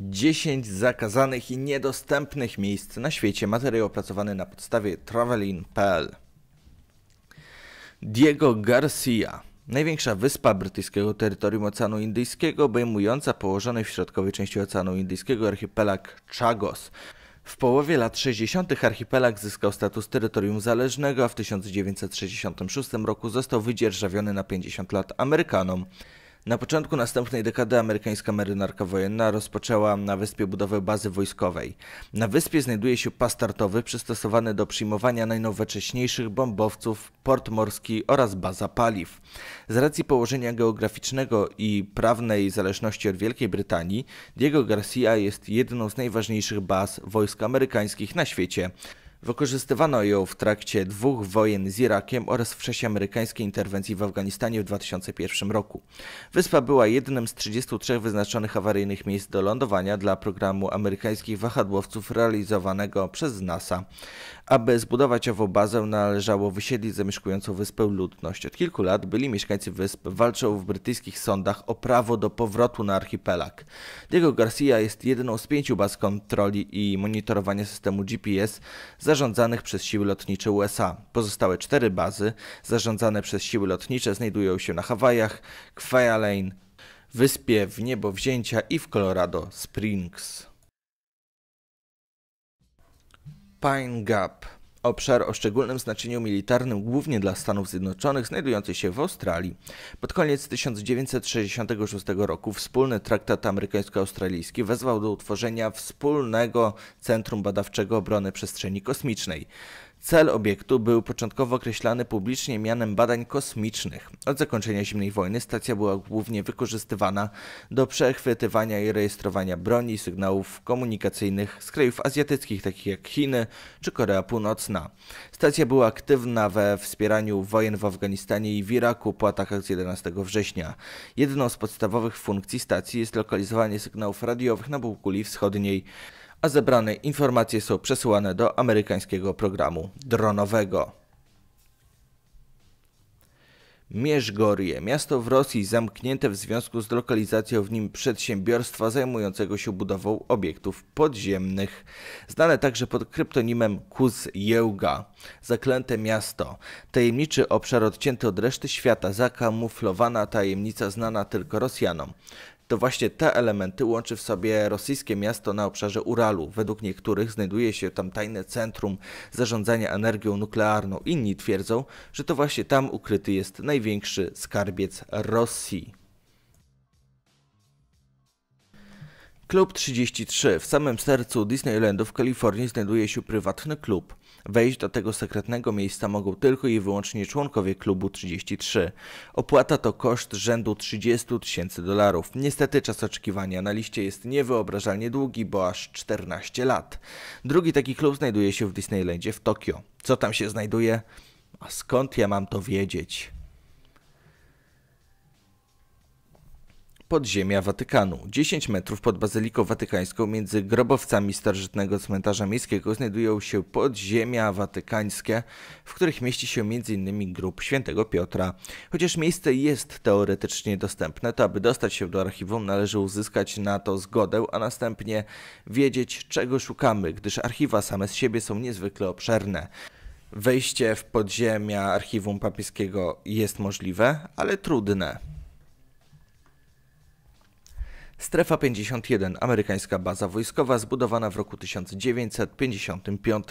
10 zakazanych i niedostępnych miejsc na świecie. Materiał opracowany na podstawie travelin.pl. Diego Garcia. Największa wyspa brytyjskiego terytorium Oceanu Indyjskiego, obejmująca położony w środkowej części Oceanu Indyjskiego archipelag Chagos. W połowie lat 60. archipelag zyskał status terytorium zależnego, a w 1966 roku został wydzierżawiony na 50 lat Amerykanom. Na początku następnej dekady amerykańska marynarka wojenna rozpoczęła na wyspie budowę bazy wojskowej. Na wyspie znajduje się pas startowy przystosowany do przyjmowania najnowocześniejszych bombowców, port morski oraz baza paliw. Z racji położenia geograficznego i prawnej zależności od Wielkiej Brytanii, Diego Garcia jest jedną z najważniejszych baz wojsk amerykańskich na świecie. Wykorzystywano ją w trakcie dwóch wojen z Irakiem oraz w czasie amerykańskiej interwencji w Afganistanie w 2001 roku. Wyspa była jednym z 33 wyznaczonych awaryjnych miejsc do lądowania dla programu amerykańskich wahadłowców realizowanego przez NASA. Aby zbudować ową bazę należało wysiedlić zamieszkującą wyspę ludność. Od kilku lat byli mieszkańcy wysp walczą w brytyjskich sądach o prawo do powrotu na archipelag. Diego Garcia jest jedną z pięciu baz kontroli i monitorowania systemu GPS zarządzanych przez siły lotnicze USA. Pozostałe cztery bazy zarządzane przez siły lotnicze znajdują się na Hawajach, Kwajalein, Wyspie w Niebowzięcia i w Colorado Springs. Pine Gap Obszar o szczególnym znaczeniu militarnym głównie dla Stanów Zjednoczonych, znajdujący się w Australii. Pod koniec 1966 roku wspólny traktat amerykańsko-australijski wezwał do utworzenia wspólnego Centrum Badawczego Obrony Przestrzeni Kosmicznej. Cel obiektu był początkowo określany publicznie mianem badań kosmicznych. Od zakończenia zimnej wojny stacja była głównie wykorzystywana do przechwytywania i rejestrowania broni i sygnałów komunikacyjnych z krajów azjatyckich takich jak Chiny czy Korea Północna. Stacja była aktywna we wspieraniu wojen w Afganistanie i w Iraku po atakach z 11 września. Jedną z podstawowych funkcji stacji jest lokalizowanie sygnałów radiowych na półkuli wschodniej a zebrane informacje są przesyłane do amerykańskiego programu dronowego. Mierzgorie, miasto w Rosji zamknięte w związku z lokalizacją w nim przedsiębiorstwa zajmującego się budową obiektów podziemnych, znane także pod kryptonimem Kuz Jełga. Zaklęte miasto, tajemniczy obszar odcięty od reszty świata, zakamuflowana tajemnica znana tylko Rosjanom. To właśnie te elementy łączy w sobie rosyjskie miasto na obszarze Uralu, według niektórych znajduje się tam tajne centrum zarządzania energią nuklearną. Inni twierdzą, że to właśnie tam ukryty jest największy skarbiec Rosji. Klub 33. W samym sercu Disneylandu w Kalifornii znajduje się prywatny klub. Wejść do tego sekretnego miejsca mogą tylko i wyłącznie członkowie klubu 33. Opłata to koszt rzędu 30 tysięcy dolarów. Niestety czas oczekiwania na liście jest niewyobrażalnie długi, bo aż 14 lat. Drugi taki klub znajduje się w Disneylandzie w Tokio. Co tam się znajduje? A skąd ja mam to wiedzieć? podziemia Watykanu. 10 metrów pod Bazyliką Watykańską między grobowcami starożytnego cmentarza miejskiego znajdują się podziemia watykańskie, w których mieści się m.in. grób świętego Piotra. Chociaż miejsce jest teoretycznie dostępne, to aby dostać się do archiwum należy uzyskać na to zgodę, a następnie wiedzieć czego szukamy, gdyż archiwa same z siebie są niezwykle obszerne. Wejście w podziemia archiwum papieskiego jest możliwe, ale trudne. Strefa 51, amerykańska baza wojskowa zbudowana w roku 1955.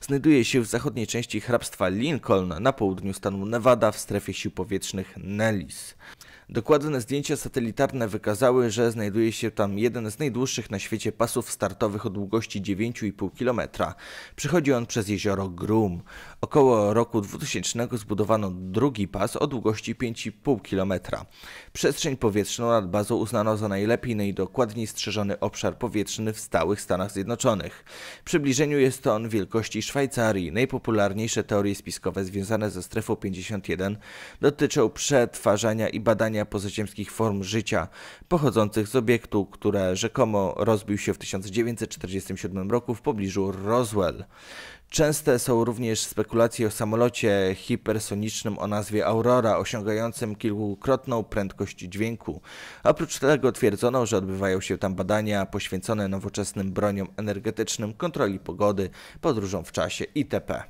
Znajduje się w zachodniej części hrabstwa Lincoln na południu stanu Nevada w strefie sił powietrznych Nellis. Dokładne zdjęcia satelitarne wykazały, że znajduje się tam jeden z najdłuższych na świecie pasów startowych o długości 9,5 km. Przechodzi on przez jezioro Groom. Około roku 2000 zbudowano drugi pas o długości 5,5 km. Przestrzeń powietrzną nad bazą uznano za najlepiej, najdokładniej no strzeżony obszar powietrzny w stałych Stanach Zjednoczonych. W przybliżeniu jest to on wielkości Szwajcarii. Najpopularniejsze teorie spiskowe związane ze strefą 51 dotyczą przetwarzania i badania poszukiwania pozaziemskich form życia pochodzących z obiektu, które rzekomo rozbił się w 1947 roku w pobliżu Roswell. Częste są również spekulacje o samolocie hipersonicznym o nazwie Aurora, osiągającym kilkukrotną prędkość dźwięku. Oprócz tego twierdzono, że odbywają się tam badania poświęcone nowoczesnym broniom energetycznym, kontroli pogody, podróżom w czasie itp.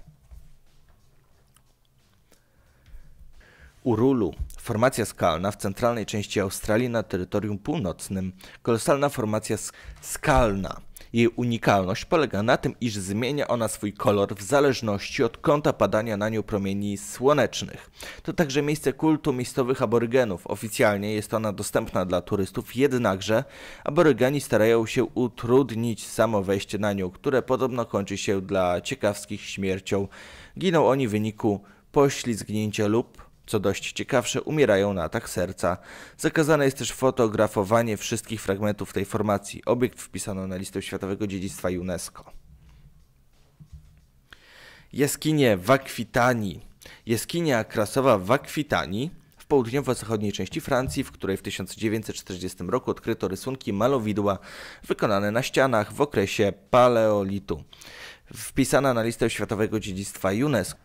Urulu, formacja skalna w centralnej części Australii na terytorium północnym. Kolosalna formacja skalna. Jej unikalność polega na tym, iż zmienia ona swój kolor w zależności od kąta padania na nią promieni słonecznych. To także miejsce kultu miejscowych aborygenów. Oficjalnie jest ona dostępna dla turystów, jednakże aborygeni starają się utrudnić samo wejście na nią, które podobno kończy się dla ciekawskich śmiercią. Giną oni w wyniku poślizgnięcia lub co dość ciekawsze, umierają na atak serca. Zakazane jest też fotografowanie wszystkich fragmentów tej formacji. Obiekt wpisano na listę Światowego Dziedzictwa UNESCO. Jaskinie w Akwitanii. Jaskinia krasowa w Akwitanii w południowo-zachodniej części Francji, w której w 1940 roku odkryto rysunki malowidła wykonane na ścianach w okresie paleolitu. Wpisana na listę Światowego Dziedzictwa UNESCO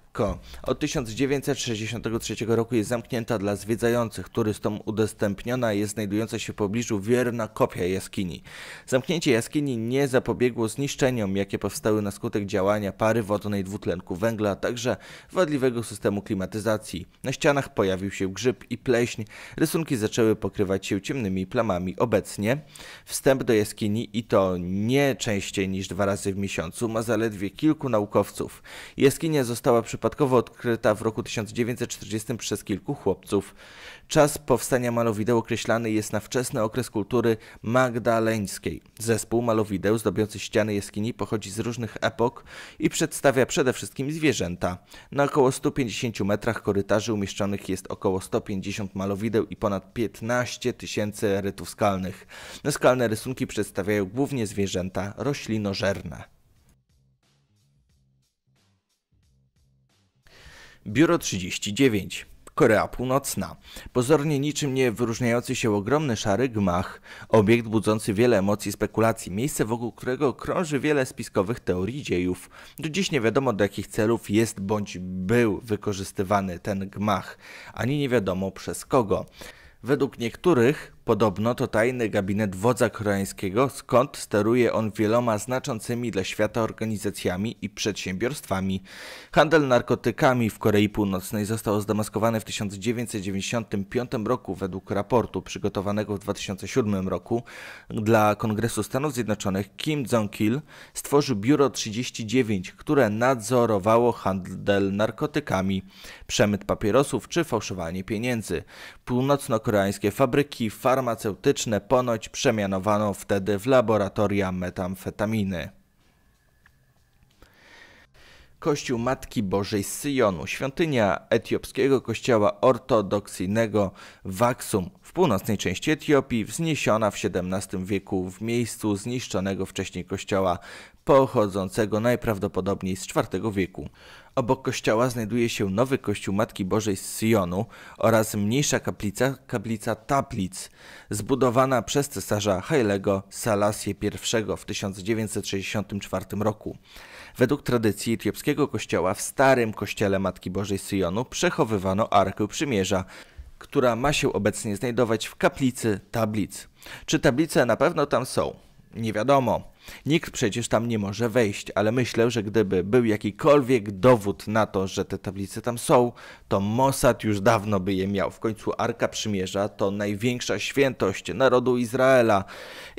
od 1963 roku jest zamknięta dla zwiedzających. Turystom udostępniona jest znajdująca się w pobliżu wierna kopia jaskini. Zamknięcie jaskini nie zapobiegło zniszczeniom, jakie powstały na skutek działania pary wodnej dwutlenku węgla, a także wadliwego systemu klimatyzacji. Na ścianach pojawił się grzyb i pleśń. Rysunki zaczęły pokrywać się ciemnymi plamami. Obecnie wstęp do jaskini i to nie częściej niż dwa razy w miesiącu ma zaledwie kilku naukowców. Jaskinia została przypadkowo przypadkowo odkryta w roku 1940 przez kilku chłopców. Czas powstania malowideł określany jest na wczesny okres kultury magdaleńskiej. Zespół malowideł zdobiący ściany jaskini pochodzi z różnych epok i przedstawia przede wszystkim zwierzęta. Na około 150 metrach korytarzy umieszczonych jest około 150 malowideł i ponad 15 tysięcy rytów skalnych. Skalne rysunki przedstawiają głównie zwierzęta roślinożerne. Biuro 39. Korea Północna. Pozornie niczym nie wyróżniający się ogromny szary gmach, obiekt budzący wiele emocji i spekulacji, miejsce wokół którego krąży wiele spiskowych teorii dziejów. Do dziś nie wiadomo do jakich celów jest bądź był wykorzystywany ten gmach, ani nie wiadomo przez kogo. Według niektórych Podobno to tajny gabinet wodza koreańskiego, skąd steruje on wieloma znaczącymi dla świata organizacjami i przedsiębiorstwami. Handel narkotykami w Korei Północnej został zdemaskowany w 1995 roku według raportu przygotowanego w 2007 roku dla Kongresu Stanów Zjednoczonych Kim Jong-il stworzył Biuro 39, które nadzorowało handel narkotykami, przemyt papierosów czy fałszowanie pieniędzy. Północno-koreańskie fabryki, farmaceutyki farmaceutyczne ponoć przemianowano wtedy w laboratoria metamfetaminy. Kościół Matki Bożej z Syjonu, świątynia etiopskiego kościoła ortodoksyjnego Vaksum w północnej części Etiopii, wzniesiona w XVII wieku w miejscu zniszczonego wcześniej kościoła pochodzącego najprawdopodobniej z IV wieku. Obok kościoła znajduje się nowy kościół Matki Bożej z Syjonu oraz mniejsza kaplica, kaplica Taplic, zbudowana przez cesarza Hailego Salasie I w 1964 roku. Według tradycji etiopskiego kościoła w starym kościele Matki Bożej z Syjonu przechowywano Arkę Przymierza, która ma się obecnie znajdować w kaplicy Tablic. Czy tablice na pewno tam są? Nie wiadomo. Nikt przecież tam nie może wejść, ale myślę, że gdyby był jakikolwiek dowód na to, że te tablice tam są, to Mossad już dawno by je miał. W końcu Arka Przymierza to największa świętość narodu Izraela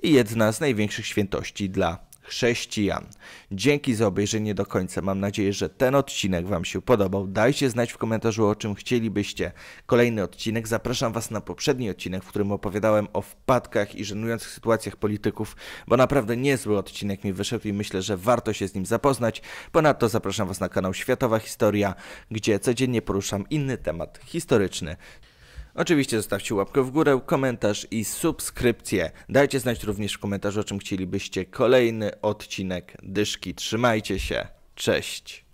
i jedna z największych świętości dla chrześcijan. Dzięki za obejrzenie do końca. Mam nadzieję, że ten odcinek Wam się podobał. Dajcie znać w komentarzu, o czym chcielibyście kolejny odcinek. Zapraszam Was na poprzedni odcinek, w którym opowiadałem o wpadkach i żenujących sytuacjach polityków, bo naprawdę niezły odcinek mi wyszedł i myślę, że warto się z nim zapoznać. Ponadto zapraszam Was na kanał Światowa Historia, gdzie codziennie poruszam inny temat historyczny. Oczywiście zostawcie łapkę w górę, komentarz i subskrypcję. Dajcie znać również w komentarzu, o czym chcielibyście kolejny odcinek Dyszki. Trzymajcie się, cześć!